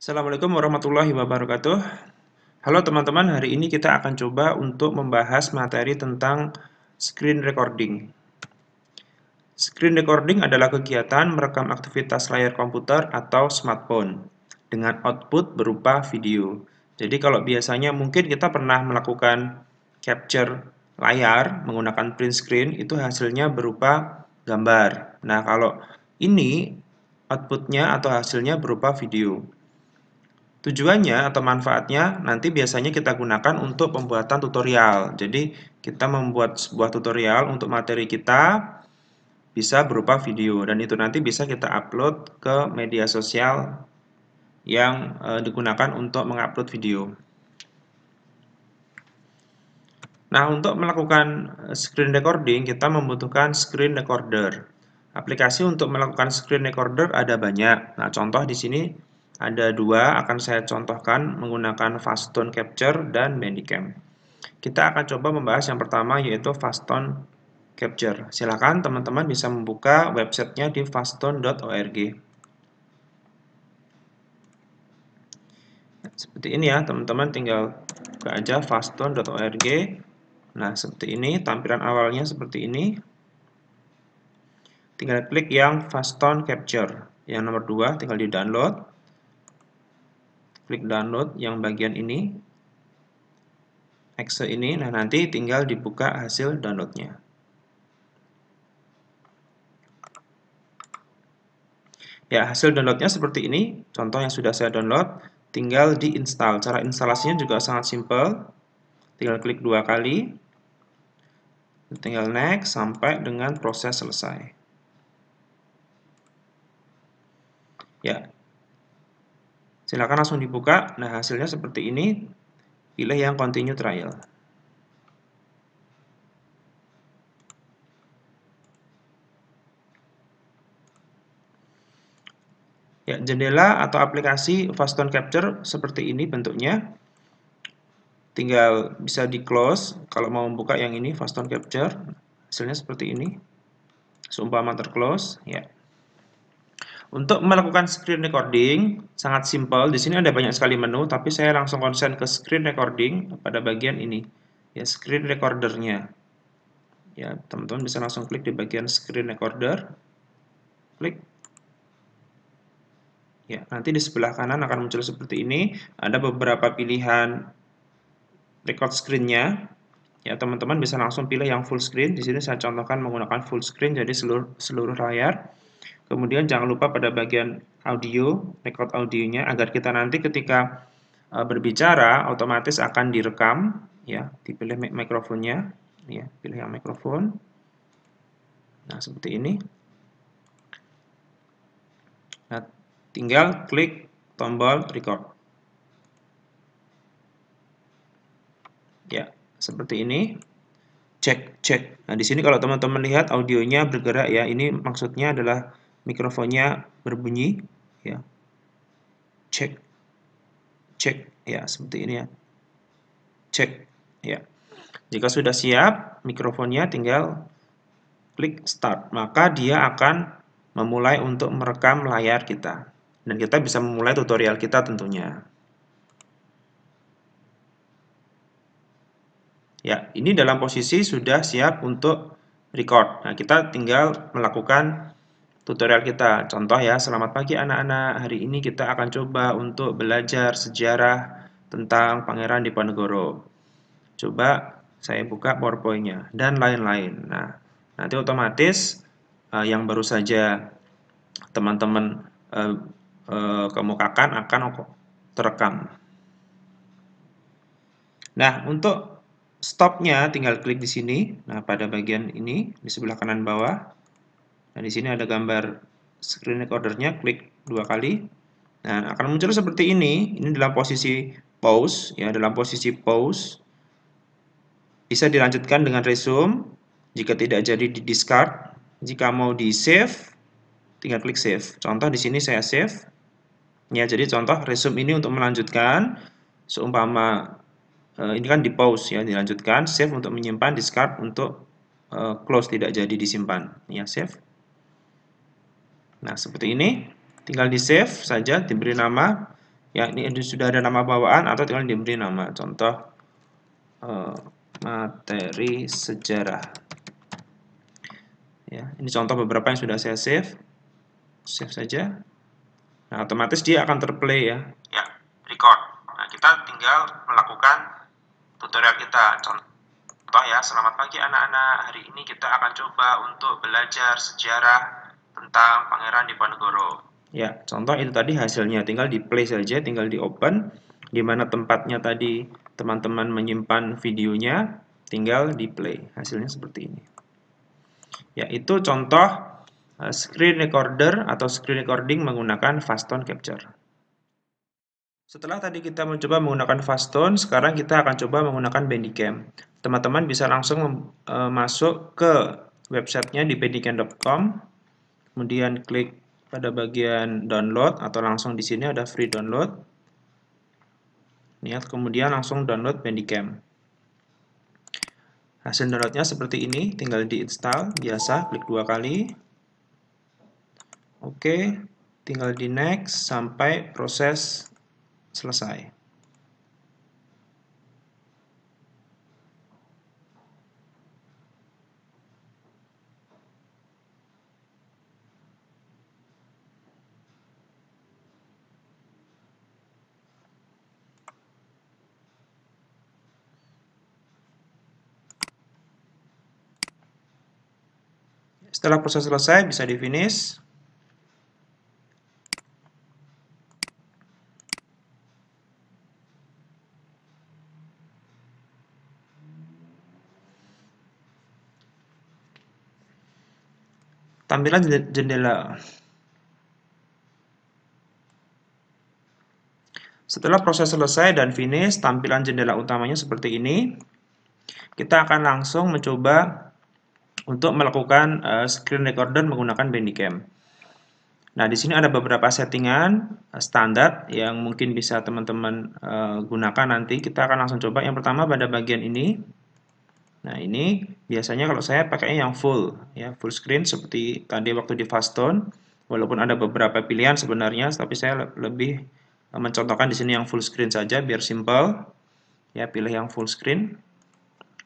Assalamualaikum warahmatullahi wabarakatuh. Halo teman-teman, hari ini kita akan coba untuk membahas materi tentang screen recording. Screen recording adalah kegiatan merekam aktivitas layar komputer atau smartphone dengan output berupa video. Jadi kalau biasanya mungkin kita pernah melakukan capture layar menggunakan print screen itu hasilnya berupa gambar. Nah, kalau ini outputnya atau hasilnya berupa video. Tujuannya atau manfaatnya nanti biasanya kita gunakan untuk pembuatan tutorial. Jadi kita membuat sebuah tutorial untuk materi kita bisa berupa video dan itu nanti bisa kita upload ke media sosial yang e, digunakan untuk mengupload video. Nah, untuk melakukan eh, screen recording, kita membutuhkan screen recorder. Aplikasi untuk melakukan screen recorder ada banyak. Nah, contoh di sini ada dua, akan saya contohkan menggunakan Fastone Capture dan Bandicam. Kita akan coba membahas yang pertama yaitu Fastone Capture. Silakan teman-teman bisa membuka websitenya di fastone.org. Nah, seperti ini ya, teman-teman tinggal buka aja fastone.org. Nah, seperti ini, tampilan awalnya seperti ini. Tinggal klik yang Fastone Capture. Yang nomor dua, tinggal di-download klik download yang bagian ini Excel ini nah nanti tinggal dibuka hasil downloadnya ya hasil downloadnya seperti ini contoh yang sudah saya download tinggal diinstal cara instalasinya juga sangat simple tinggal klik dua kali tinggal next sampai dengan proses selesai ya Silakan langsung dibuka. Nah, hasilnya seperti ini. Pilih yang continue trial. Ya, jendela atau aplikasi Faston Capture seperti ini bentuknya. Tinggal bisa di-close kalau mau membuka yang ini Faston Capture. Hasilnya seperti ini. Seumpama terclose, ya. Untuk melakukan screen recording, sangat simpel. Di sini ada banyak sekali menu, tapi saya langsung konsen ke screen recording pada bagian ini. Ya, screen recordernya. Ya, teman-teman bisa langsung klik di bagian screen recorder. Klik. Ya, nanti di sebelah kanan akan muncul seperti ini. Ada beberapa pilihan record screen-nya. Ya, teman-teman bisa langsung pilih yang full screen. Di sini saya contohkan menggunakan full screen, jadi seluruh, seluruh layar Kemudian jangan lupa pada bagian audio, record audionya agar kita nanti ketika e, berbicara otomatis akan direkam ya, dipilih mikrofonnya ya, pilih yang mikrofon. Nah, seperti ini. Nah, tinggal klik tombol record. Ya, seperti ini cek cek. Nah, di sini kalau teman-teman lihat audionya bergerak ya, ini maksudnya adalah mikrofonnya berbunyi ya. Cek cek ya, seperti ini ya. Cek ya. Jika sudah siap mikrofonnya tinggal klik start, maka dia akan memulai untuk merekam layar kita. Dan kita bisa memulai tutorial kita tentunya. Ya, ini dalam posisi sudah siap untuk record. Nah, kita tinggal melakukan tutorial kita. Contoh ya, selamat pagi anak-anak. Hari ini kita akan coba untuk belajar sejarah tentang Pangeran Diponegoro. Coba saya buka PowerPoint-nya dan lain-lain. Nah, nanti otomatis uh, yang baru saja teman-teman uh, eh, uh, eh, kemukakan akan terekam. Nah, untuk stopnya tinggal klik di sini. Nah, pada bagian ini di sebelah kanan bawah. Nah, di sini ada gambar screen recordernya, klik dua kali. Nah, akan muncul seperti ini. Ini dalam posisi pause, ya, dalam posisi pause. Bisa dilanjutkan dengan resume jika tidak jadi di discard. Jika mau di save, tinggal klik save. Contoh di sini saya save. Ya, jadi contoh resume ini untuk melanjutkan seumpama uh, ini kan di pause ya dilanjutkan save untuk menyimpan discard untuk uh, close tidak jadi disimpan ya save nah seperti ini tinggal di save saja diberi nama ya ini sudah ada nama bawaan atau tinggal diberi nama contoh uh, materi sejarah ya ini contoh beberapa yang sudah saya save save saja nah otomatis dia akan terplay ya ya record nah kita tinggal melakukan tutorial kita. Contoh ya, selamat pagi anak-anak. Hari ini kita akan coba untuk belajar sejarah tentang Pangeran Diponegoro. Ya, contoh itu tadi hasilnya. Tinggal di play saja, tinggal di open. Di mana tempatnya tadi teman-teman menyimpan videonya, tinggal di play. Hasilnya seperti ini. Ya, itu contoh eh, screen recorder atau screen recording menggunakan fast tone capture. Setelah tadi kita mencoba menggunakan fast tone, sekarang kita akan coba menggunakan Bandicam. Teman-teman bisa langsung e, masuk ke websitenya di bandicam.com, kemudian klik pada bagian download atau langsung di sini ada free download. Niat kemudian langsung download Bandicam. Hasil downloadnya seperti ini, tinggal diinstal, biasa, klik dua kali. Oke, tinggal di next sampai proses selesai. Setelah proses selesai, bisa di finish. tampilan jendela. Setelah proses selesai dan finish, tampilan jendela utamanya seperti ini. Kita akan langsung mencoba untuk melakukan uh, screen recorder menggunakan Bandicam. Nah, di sini ada beberapa settingan eh, standar yang mungkin bisa teman-teman eh, gunakan nanti. Kita akan langsung coba. Yang pertama pada bagian ini. Nah, ini biasanya kalau saya pakainya yang full, ya, full screen seperti tadi waktu di fast tone Walaupun ada beberapa pilihan sebenarnya, tapi saya lebih eh, mencontohkan di sini yang full screen saja biar simple. Ya, pilih yang full screen.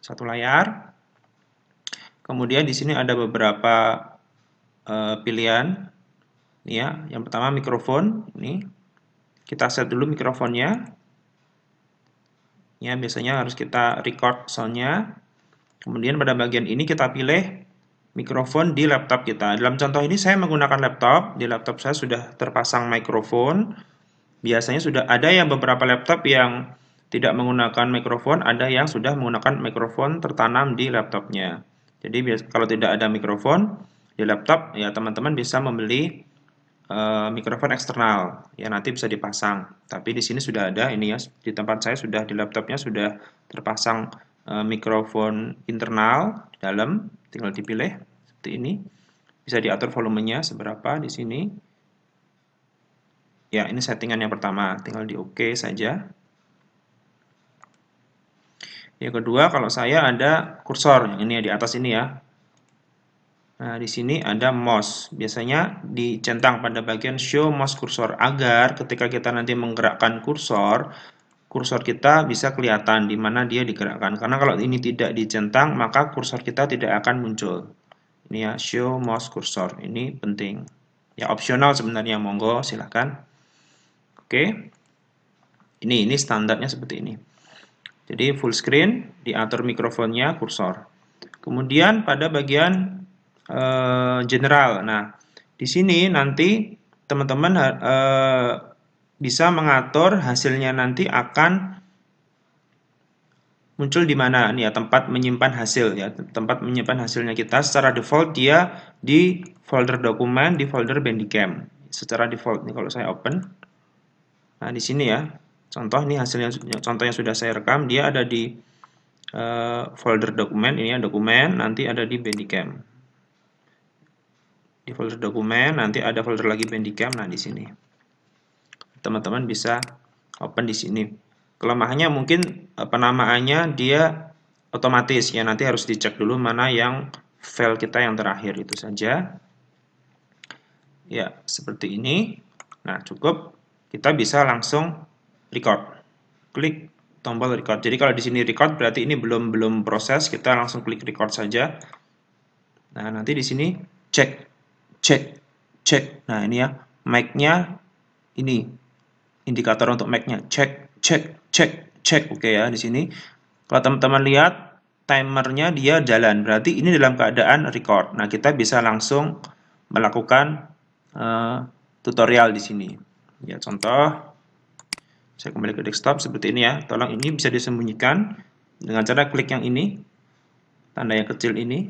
Satu layar. Kemudian di sini ada beberapa uh, pilihan. Ya, yang pertama mikrofon, ini. Kita set dulu mikrofonnya. Ya, biasanya harus kita record soundnya Kemudian pada bagian ini kita pilih mikrofon di laptop kita. Dalam contoh ini saya menggunakan laptop, di laptop saya sudah terpasang mikrofon. Biasanya sudah ada yang beberapa laptop yang tidak menggunakan mikrofon, ada yang sudah menggunakan mikrofon tertanam di laptopnya. Jadi kalau tidak ada mikrofon di laptop, ya teman-teman bisa membeli uh, mikrofon eksternal. Ya nanti bisa dipasang. Tapi di sini sudah ada ini ya, di tempat saya sudah di laptopnya sudah terpasang Eh, mikrofon internal di dalam, tinggal dipilih seperti ini. Bisa diatur volumenya seberapa di sini. Ya, ini settingan yang pertama, tinggal di OK saja. Yang kedua, kalau saya ada kursor, yang ini ya, di atas ini ya. Nah, di sini ada mouse. Biasanya dicentang pada bagian show mouse kursor agar ketika kita nanti menggerakkan kursor, kursor kita bisa kelihatan di mana dia digerakkan. Karena kalau ini tidak dicentang, maka kursor kita tidak akan muncul. Ini ya, show mouse cursor. Ini penting. Ya, opsional sebenarnya, monggo silahkan. Oke. Ini, ini standarnya seperti ini. Jadi full screen, diatur mikrofonnya, kursor. Kemudian pada bagian eh, general. Nah, di sini nanti teman-teman eh, bisa mengatur hasilnya nanti akan muncul di mana nih ya tempat menyimpan hasil ya tempat menyimpan hasilnya kita secara default dia di folder dokumen di folder Bandicam secara default nih kalau saya open nah di sini ya contoh nih hasilnya contoh yang sudah saya rekam dia ada di uh, folder dokumen ini ya dokumen nanti ada di Bandicam di folder dokumen nanti ada folder lagi Bandicam nah di sini teman-teman bisa open di sini. Kelemahannya mungkin eh, penamaannya dia otomatis ya nanti harus dicek dulu mana yang file kita yang terakhir itu saja. Ya, seperti ini. Nah, cukup kita bisa langsung record. Klik tombol record. Jadi kalau di sini record berarti ini belum belum proses, kita langsung klik record saja. Nah, nanti di sini cek cek cek. Nah, ini ya mic-nya ini indikator untuk Mac-nya. Cek, cek, cek, cek. Oke ya, di sini. Kalau teman-teman lihat, timernya dia jalan. Berarti ini dalam keadaan record. Nah, kita bisa langsung melakukan uh, tutorial di sini. Ya, contoh. Saya kembali ke desktop seperti ini ya. Tolong ini bisa disembunyikan dengan cara klik yang ini. Tanda yang kecil ini.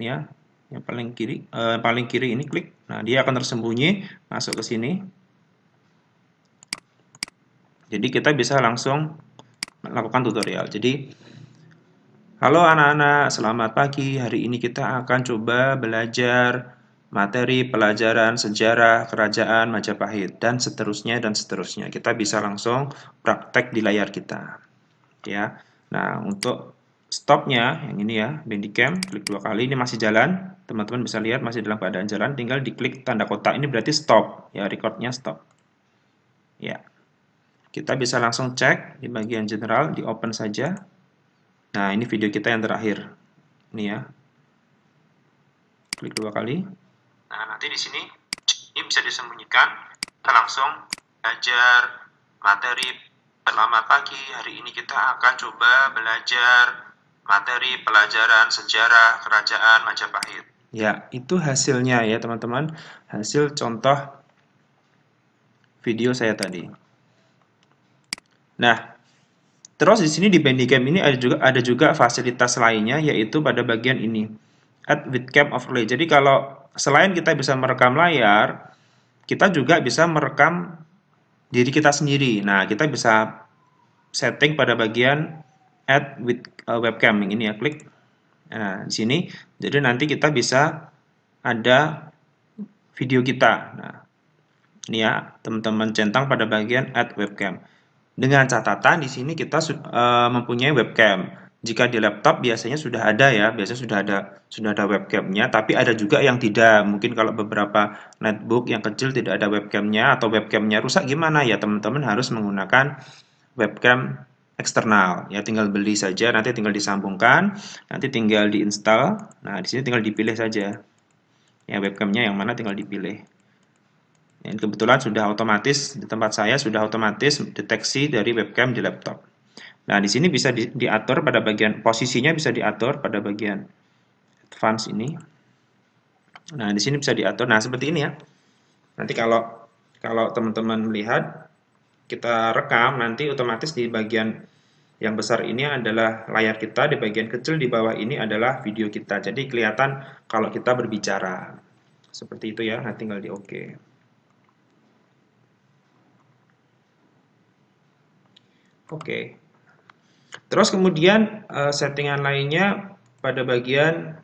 Ya, yang paling kiri, uh, paling kiri ini klik. Nah, dia akan tersembunyi masuk ke sini. Jadi kita bisa langsung melakukan tutorial. Jadi halo anak-anak, selamat pagi. Hari ini kita akan coba belajar materi pelajaran sejarah kerajaan Majapahit dan seterusnya dan seterusnya. Kita bisa langsung praktek di layar kita. Ya. Nah, untuk stopnya yang ini ya, Bandicam, klik dua kali ini masih jalan. Teman-teman bisa lihat masih dalam keadaan jalan, tinggal diklik tanda kotak ini berarti stop. Ya, recordnya stop. Ya. Kita bisa langsung cek di bagian general, di open saja. Nah, ini video kita yang terakhir. Ini ya. Klik dua kali. Nah, nanti di sini ini bisa disembunyikan. Kita langsung belajar materi selamat pagi. Hari ini kita akan coba belajar materi pelajaran sejarah kerajaan Majapahit. Ya, itu hasilnya ya teman-teman. Hasil contoh video saya tadi. Nah, terus di sini di Bandicamp ini ada juga ada juga fasilitas lainnya yaitu pada bagian ini at webcam overlay. Jadi kalau selain kita bisa merekam layar, kita juga bisa merekam diri kita sendiri. Nah, kita bisa setting pada bagian add with uh, webcam ini ya klik nah di sini jadi nanti kita bisa ada video kita nah ini ya teman-teman centang pada bagian add webcam dengan catatan di sini kita uh, mempunyai webcam. Jika di laptop biasanya sudah ada ya, biasanya sudah ada sudah ada webcamnya. Tapi ada juga yang tidak. Mungkin kalau beberapa netbook yang kecil tidak ada webcamnya atau webcamnya rusak gimana ya teman-teman harus menggunakan webcam eksternal. Ya tinggal beli saja, nanti tinggal disambungkan, nanti tinggal diinstal. Nah di sini tinggal dipilih saja. Ya webcamnya yang mana tinggal dipilih. Ini kebetulan sudah otomatis di tempat saya sudah otomatis deteksi dari webcam di laptop. Nah, di sini bisa di, diatur pada bagian posisinya bisa diatur pada bagian advance ini. Nah, di sini bisa diatur. Nah, seperti ini ya. Nanti kalau kalau teman-teman melihat kita rekam nanti otomatis di bagian yang besar ini adalah layar kita, di bagian kecil di bawah ini adalah video kita. Jadi kelihatan kalau kita berbicara. Seperti itu ya. Nah, tinggal di oke. OK. Oke. Terus kemudian uh, settingan lainnya pada bagian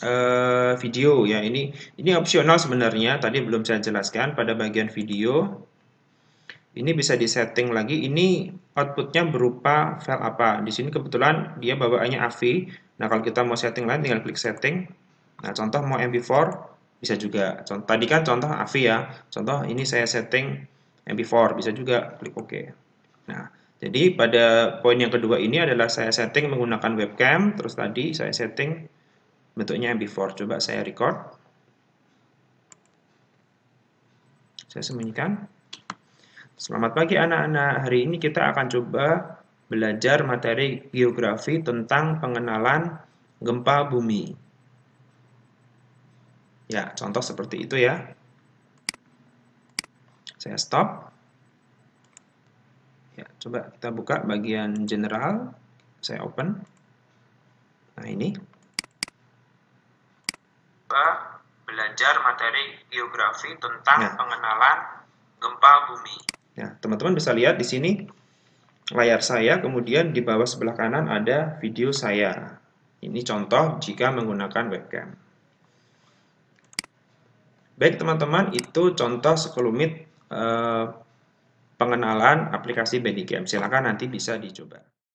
uh, video ya. Ini ini opsional sebenarnya. Tadi belum saya jelaskan pada bagian video. Ini bisa disetting lagi. Ini outputnya berupa file apa. Di sini kebetulan dia bawaannya AVI. Nah kalau kita mau setting lain tinggal klik setting. Nah contoh mau MP4 bisa juga. Contoh, tadi kan contoh AVI ya. Contoh ini saya setting MP4 bisa juga klik OK. Nah, jadi pada poin yang kedua ini adalah saya setting menggunakan webcam, terus tadi saya setting bentuknya MP4. Coba saya record. Saya sembunyikan. Selamat pagi anak-anak. Hari ini kita akan coba belajar materi geografi tentang pengenalan gempa bumi. Ya, contoh seperti itu ya. Saya stop. Coba kita buka bagian general, saya open. Nah, ini. belajar materi geografi tentang ya. pengenalan gempa bumi. Ya, teman-teman bisa lihat di sini layar saya, kemudian di bawah sebelah kanan ada video saya. Ini contoh jika menggunakan webcam. Baik teman-teman, itu contoh sekelumit eh, pengenalan aplikasi Bandicam. Silakan nanti bisa dicoba.